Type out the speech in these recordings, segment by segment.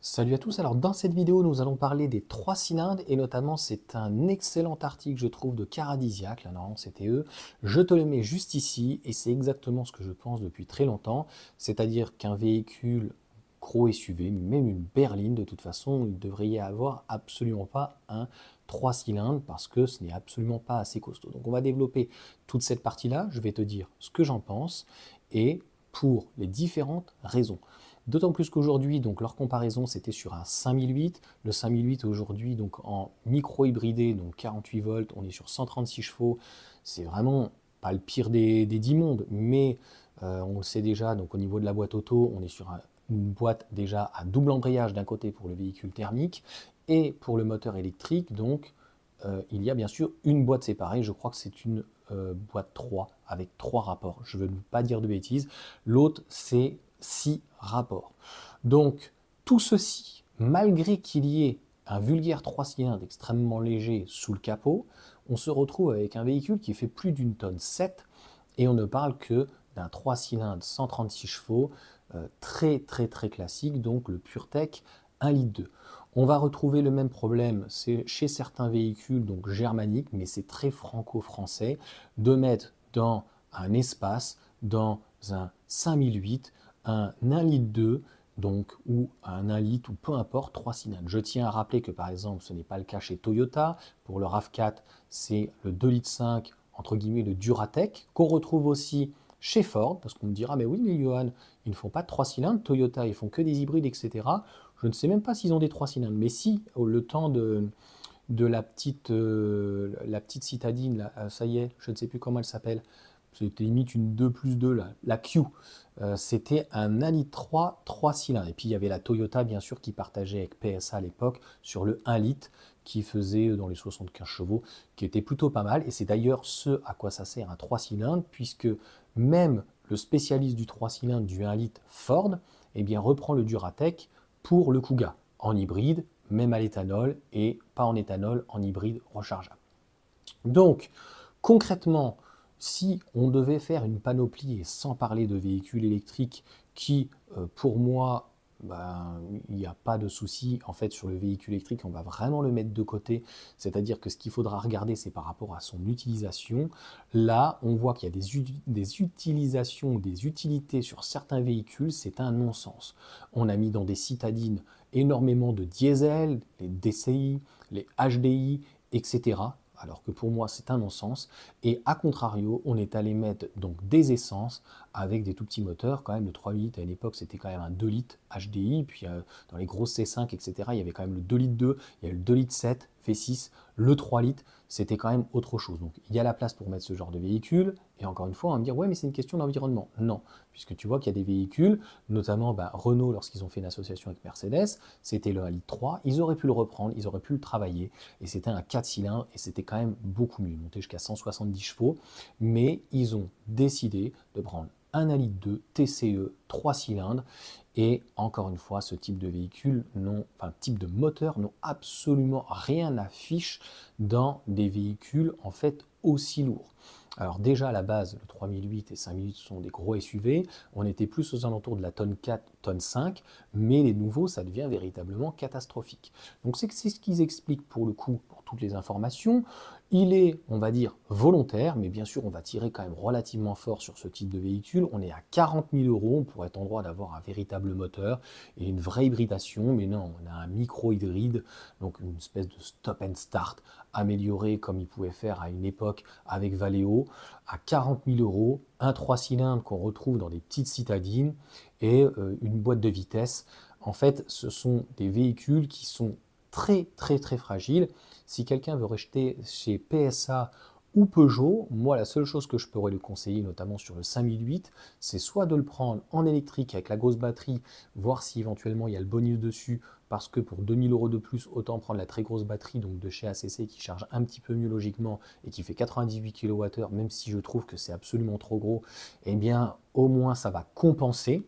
Salut à tous, alors dans cette vidéo nous allons parler des trois cylindres et notamment c'est un excellent article je trouve de Caradisiac, là normalement c'était eux, je te le mets juste ici et c'est exactement ce que je pense depuis très longtemps, c'est-à-dire qu'un véhicule gros SUV, même une berline de toute façon, il devrait y avoir absolument pas un trois cylindres parce que ce n'est absolument pas assez costaud. Donc on va développer toute cette partie là, je vais te dire ce que j'en pense et pour les différentes raisons. D'autant plus qu'aujourd'hui, donc leur comparaison, c'était sur un 5008. Le 5008 aujourd'hui, donc en micro hybridé, donc 48 volts, on est sur 136 chevaux. C'est vraiment pas le pire des, des 10 mondes, mais euh, on le sait déjà. Donc au niveau de la boîte auto, on est sur une boîte déjà à double embrayage d'un côté pour le véhicule thermique et pour le moteur électrique. Donc euh, il y a bien sûr une boîte séparée. Je crois que c'est une euh, boîte 3 avec trois rapports. Je ne veux pas dire de bêtises. L'autre, c'est six rapports. Donc tout ceci, malgré qu'il y ait un vulgaire 3 cylindres extrêmement léger sous le capot, on se retrouve avec un véhicule qui fait plus d'une tonne 7 et on ne parle que d'un 3 cylindres 136 chevaux euh, très très très classique, donc le PureTech 1 litre 2. On va retrouver le même problème chez certains véhicules donc germaniques, mais c'est très franco-français, de mettre dans un espace, dans un 5008, un 1 2 donc, ou un 1 litre, ou peu importe, 3 cylindres. Je tiens à rappeler que par exemple, ce n'est pas le cas chez Toyota. Pour le RAV4, c'est le 2 5, entre guillemets, de Duratec, qu'on retrouve aussi chez Ford, parce qu'on me dira, mais oui, mais Johan, ils ne font pas de 3 cylindres, Toyota, ils font que des hybrides, etc. Je ne sais même pas s'ils ont des 3 cylindres, mais si, le temps de, la, petite, euh, la petite citadine, là, euh, ça y est, je ne sais plus comment elle s'appelle, c'était limite une 2 plus 2, la, Q. Euh, c'était un Ali 3, 3 cylindres. Et puis il y avait la Toyota, bien sûr, qui partageait avec PSA à l'époque sur le 1 litre qui faisait dans les 75 chevaux, qui était plutôt pas mal. Et c'est d'ailleurs ce à quoi ça sert un 3 cylindres, puisque même le spécialiste du 3 cylindres du 1 litre Ford, eh bien, reprend le Duratec pour le Kuga, en hybride, même à l'éthanol, et pas en éthanol, en hybride rechargeable. Donc, concrètement, si on devait faire une panoplie, et sans parler de véhicules électriques, qui, euh, pour moi, ben, il n'y a pas de souci. En fait, sur le véhicule électrique, on va vraiment le mettre de côté. C'est-à-dire que ce qu'il faudra regarder, c'est par rapport à son utilisation. Là, on voit qu'il y a des, des utilisations, des utilités sur certains véhicules, c'est un non-sens. On a mis dans des citadines énormément de diesel, les DCI, les HDI, etc alors que pour moi c'est un non-sens. Et à contrario, on est allé mettre donc des essences avec des tout petits moteurs quand même. Le 3 litres à l'époque, c'était quand même un 2 litres HDI, puis euh, dans les grosses C5 etc il y avait quand même le 2 litres 2, il y a le 2 litres 7, V6, le 3 litres, c'était quand même autre chose. Donc il y a la place pour mettre ce genre de véhicule, et encore une fois on va me dire ouais mais c'est une question d'environnement. Non, puisque tu vois qu'il y a des véhicules, notamment bah, Renault lorsqu'ils ont fait une association avec Mercedes, c'était le 1 litre 3, ils auraient pu le reprendre, ils auraient pu le travailler, et c'était un 4 cylindres, et c'était quand même beaucoup mieux, monté jusqu'à 170 chevaux, mais ils ont décidé de prendre un Alide 2 TCE 3 cylindres. Et encore une fois, ce type de véhicule, non, enfin type de moteur, n'ont absolument rien à fiche dans des véhicules en fait aussi lourds. Alors déjà à la base, le 3008 et 5008 sont des gros SUV, on était plus aux alentours de la tonne 4, tonne 5, mais les nouveaux, ça devient véritablement catastrophique. Donc c'est ce qu'ils expliquent pour le coup, pour toutes les informations. Il est, on va dire, volontaire, mais bien sûr, on va tirer quand même relativement fort sur ce type de véhicule. On est à 40 000 euros, on pourrait être en droit d'avoir un véritable moteur et une vraie hybridation, mais non, on a un micro-hybride, donc une espèce de stop and start amélioré comme il pouvait faire à une époque avec Valeo, à 40 000 euros, un 3 cylindres qu'on retrouve dans des petites citadines et euh, une boîte de vitesse. En fait, ce sont des véhicules qui sont très très très fragile. Si quelqu'un veut rejeter chez PSA ou Peugeot, moi la seule chose que je pourrais lui conseiller, notamment sur le 5008, c'est soit de le prendre en électrique avec la grosse batterie, voir si éventuellement il y a le bonus dessus, parce que pour 2000 euros de plus, autant prendre la très grosse batterie donc de chez ACC qui charge un petit peu mieux logiquement et qui fait 98 kWh, même si je trouve que c'est absolument trop gros, eh bien au moins ça va compenser.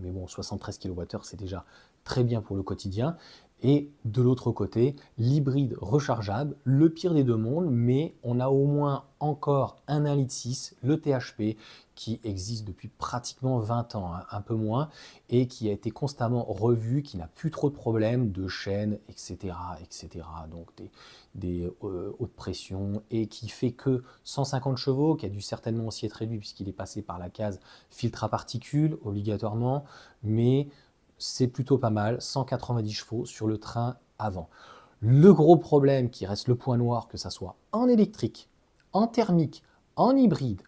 Mais bon, 73 kWh, c'est déjà très bien pour le quotidien. Et de l'autre côté, l'hybride rechargeable, le pire des deux mondes, mais on a au moins encore un 1 litre 6, le THP, qui existe depuis pratiquement 20 ans, hein, un peu moins, et qui a été constamment revu, qui n'a plus trop de problèmes de chaîne, etc., etc., donc des, euh, hautes pressions, et qui fait que 150 chevaux, qui a dû certainement aussi être réduit puisqu'il est passé par la case filtre à particules, obligatoirement, mais c'est plutôt pas mal, 190 chevaux sur le train avant. Le gros problème qui reste le point noir, que ce soit en électrique, en thermique, en hybride,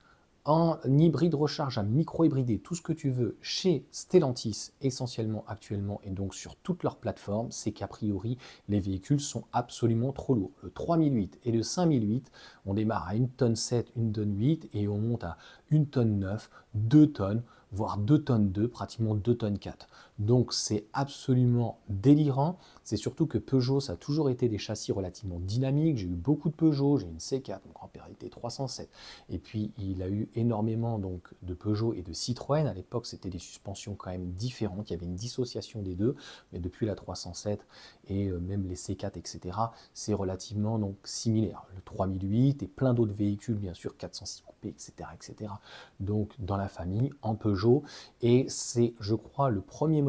en hybride recharge, à micro-hybridé, tout ce que tu veux, chez Stellantis essentiellement actuellement et donc sur toutes leurs plateformes, c'est qu'a priori les véhicules sont absolument trop lourds. Le 3008 et le 5008, on démarre à une tonne 7, une tonne 8 et on monte à une tonne 9, 2 tonnes, voire 2 tonnes 2, pratiquement 2 tonnes 4. Donc c'est absolument délirant. C'est surtout que Peugeot, ça a toujours été des châssis relativement dynamiques. J'ai eu beaucoup de Peugeot, j'ai une C4, mon grand-père était 307. Et puis il a eu énormément donc de Peugeot et de Citroën. À l'époque, c'était des suspensions quand même différentes. Il y avait une dissociation des deux. Mais depuis la 307 et euh, même les C4, etc., c'est relativement donc similaire. Le 3008 et plein d'autres véhicules, bien sûr, 406 coupés, etc., etc. Donc dans la famille, en Peugeot. Et c'est, je crois, le premier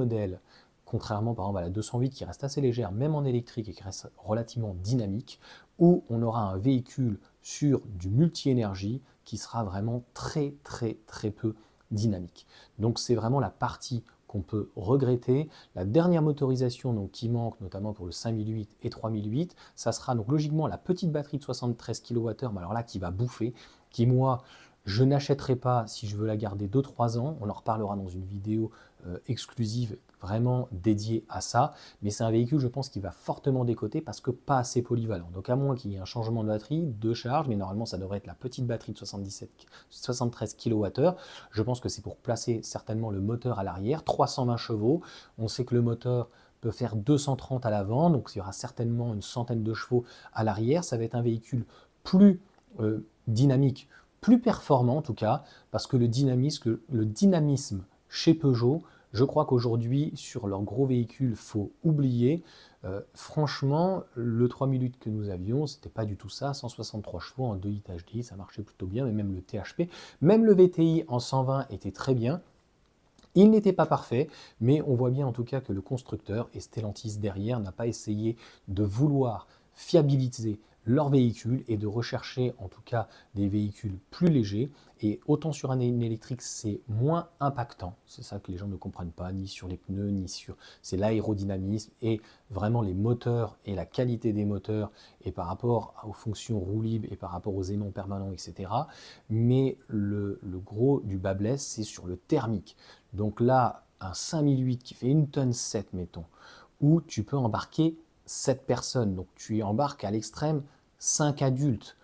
contrairement par exemple à la 208 qui reste assez légère, même en électrique et qui reste relativement dynamique, où on aura un véhicule sur du multi-énergie qui sera vraiment très très très peu dynamique. Donc c'est vraiment la partie qu'on peut regretter. La dernière motorisation donc, qui manque, notamment pour le 5008 et 3008, ça sera donc logiquement la petite batterie de 73 kWh, mais alors là qui va bouffer, qui moi je n'achèterai pas si je veux la garder 2-3 ans. On en reparlera dans une vidéo euh, exclusive vraiment dédiée à ça. Mais c'est un véhicule, je pense, qui va fortement décoter parce que pas assez polyvalent. Donc à moins qu'il y ait un changement de batterie, de charge, mais normalement ça devrait être la petite batterie de 77, 73 kWh. Je pense que c'est pour placer certainement le moteur à l'arrière. 320 chevaux. On sait que le moteur peut faire 230 à l'avant, donc il y aura certainement une centaine de chevaux à l'arrière. Ça va être un véhicule plus euh, dynamique plus performant en tout cas, parce que le dynamisme, chez Peugeot, je crois qu'aujourd'hui, sur leurs gros véhicules, faut oublier. Euh, franchement, le 3008 que nous avions, c'était pas du tout ça. 163 chevaux en litres HDI, ça marchait plutôt bien, mais même le THP, même le VTI en 120 était très bien. Il n'était pas parfait, mais on voit bien en tout cas que le constructeur, et Stellantis derrière, n'a pas essayé de vouloir fiabiliser leur véhicule et de rechercher en tout cas des véhicules plus légers. Et autant sur un électrique, c'est moins impactant. C'est ça que les gens ne comprennent pas, ni sur les pneus, ni sur. C'est l'aérodynamisme et vraiment les moteurs et la qualité des moteurs et par rapport aux fonctions roulables et par rapport aux aimants permanents, etc. Mais le, le gros du bas blesse, c'est sur le thermique. Donc là, un 5008 qui fait une tonne 7, mettons, où tu peux embarquer 7 personnes. Donc tu embarques à l'extrême 5 adultes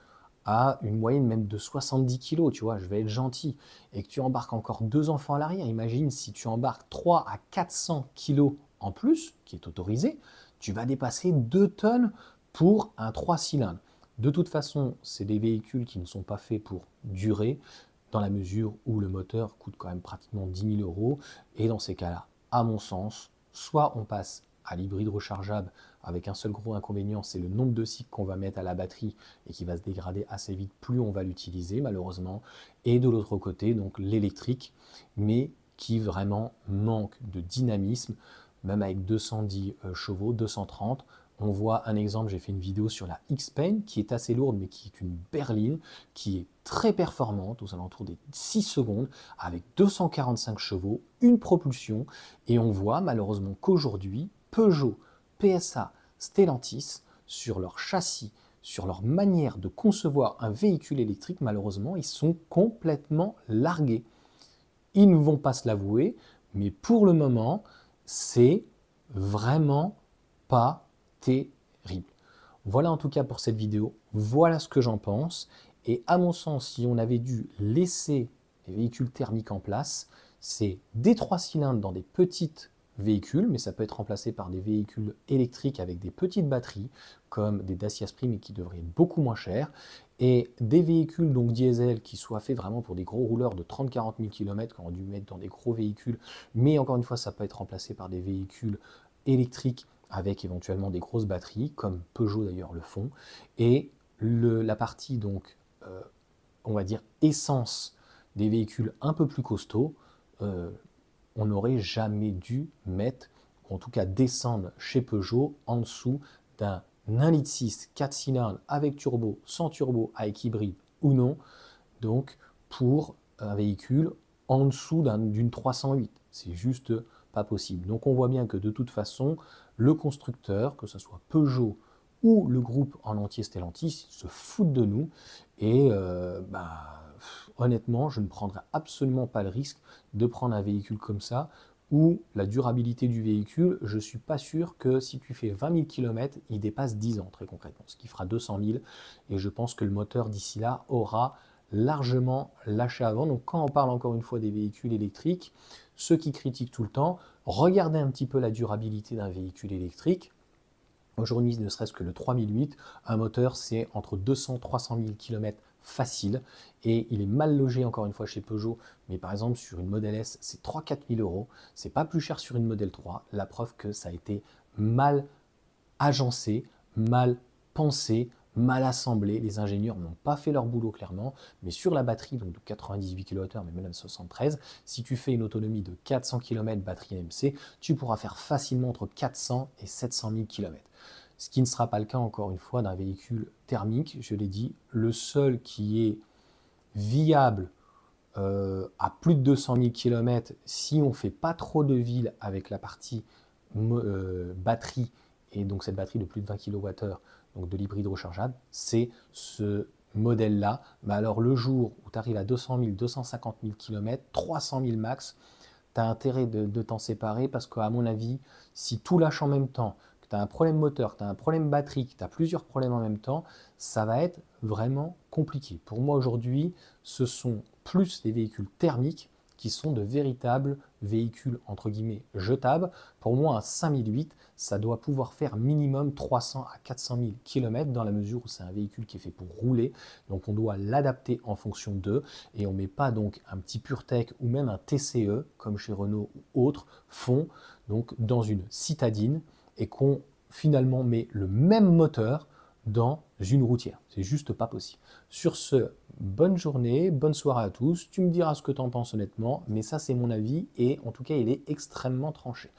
à une moyenne même de 70 kg tu vois, je vais être gentil, et que tu embarques encore deux enfants à l'arrière, imagine si tu embarques 3 à 400 kg en plus, qui est autorisé, tu vas dépasser 2 tonnes pour un 3 cylindres. De toute façon, c'est des véhicules qui ne sont pas faits pour durer, dans la mesure où le moteur coûte quand même pratiquement 10 000 euros, et dans ces cas-là, à mon sens, soit on passe à l'hybride rechargeable avec un seul gros inconvénient, c'est le nombre de cycles qu'on va mettre à la batterie et qui va se dégrader assez vite plus on va l'utiliser malheureusement. Et de l'autre côté, donc l'électrique, mais qui vraiment manque de dynamisme, même avec 210 euh, chevaux, 230. On voit un exemple, j'ai fait une vidéo sur la X-Pen qui est assez lourde mais qui est une berline qui est très performante aux alentours des 6 secondes avec 245 chevaux, une propulsion et on voit malheureusement qu'aujourd'hui Peugeot, PSA, Stellantis, sur leur châssis, sur leur manière de concevoir un véhicule électrique, malheureusement, ils sont complètement largués. Ils ne vont pas se l'avouer, mais pour le moment, c'est vraiment pas terrible. Voilà en tout cas pour cette vidéo, voilà ce que j'en pense. Et à mon sens, si on avait dû laisser les véhicules thermiques en place, c'est des trois cylindres dans des petites véhicules, mais ça peut être remplacé par des véhicules électriques avec des petites batteries, comme des Dacias Spring, mais qui devraient être beaucoup moins chers, et des véhicules donc diesel qui soient faits vraiment pour des gros rouleurs de 30-40 000 km, qu'on a dû mettre dans des gros véhicules, mais encore une fois, ça peut être remplacé par des véhicules électriques avec éventuellement des grosses batteries, comme Peugeot d'ailleurs le font, et la partie donc, euh, on va dire, essence des véhicules un peu plus costauds, euh, on n'aurait jamais dû mettre, ou en tout cas descendre chez Peugeot en dessous d'un 1 litre 6, 4 cylindres avec turbo, sans turbo, avec hybride ou non, donc pour un véhicule en dessous d'une 308. C'est juste pas possible. Donc on voit bien que de toute façon, le constructeur, que ce soit Peugeot ou le groupe en entier Stellantis, se foutent de nous et euh, bah, honnêtement, je ne prendrai absolument pas le risque de prendre un véhicule comme ça où la durabilité du véhicule, je ne suis pas sûr que si tu fais 20 000 km, il dépasse 10 ans très concrètement, ce qui fera 200 000. Et je pense que le moteur d'ici là aura largement lâché avant. Donc quand on parle encore une fois des véhicules électriques, ceux qui critiquent tout le temps, regardez un petit peu la durabilité d'un véhicule électrique. Aujourd'hui, ne serait-ce que le 3008, un moteur, c'est entre 200 300 000 km facile et il est mal logé encore une fois chez Peugeot, mais par exemple sur une modèle S, c'est 3-4 000 euros, c'est pas plus cher sur une Model 3, la preuve que ça a été mal agencé, mal pensé, mal assemblé, les ingénieurs n'ont pas fait leur boulot clairement, mais sur la batterie, donc de 98 kWh, mais même 73, si tu fais une autonomie de 400 km batterie mc tu pourras faire facilement entre 400 et 700 000 km ce qui ne sera pas le cas encore une fois d'un véhicule thermique, je l'ai dit, le seul qui est viable euh, à plus de 200 000 km si on ne fait pas trop de ville avec la partie euh, batterie, et donc cette batterie de plus de 20 kWh, donc de l'hybride rechargeable, c'est ce modèle-là. Mais alors le jour où tu arrives à 200 000, 250 000 km, 300 000 max, tu as intérêt de, de t'en séparer parce qu'à mon avis, si tout lâche en même temps, tu un problème moteur, tu as un problème batterie, tu as plusieurs problèmes en même temps, ça va être vraiment compliqué. Pour moi aujourd'hui, ce sont plus les véhicules thermiques qui sont de véritables véhicules entre guillemets jetables. Pour moi, un 5008, ça doit pouvoir faire minimum 300 à 400 000 km dans la mesure où c'est un véhicule qui est fait pour rouler. Donc on doit l'adapter en fonction d'eux et on met pas donc un petit PureTech ou même un TCE comme chez Renault ou autres font donc dans une citadine et qu'on finalement met le même moteur dans une routière. C'est juste pas possible. Sur ce, bonne journée, bonne soirée à tous. Tu me diras ce que tu en penses honnêtement, mais ça c'est mon avis et en tout cas il est extrêmement tranché.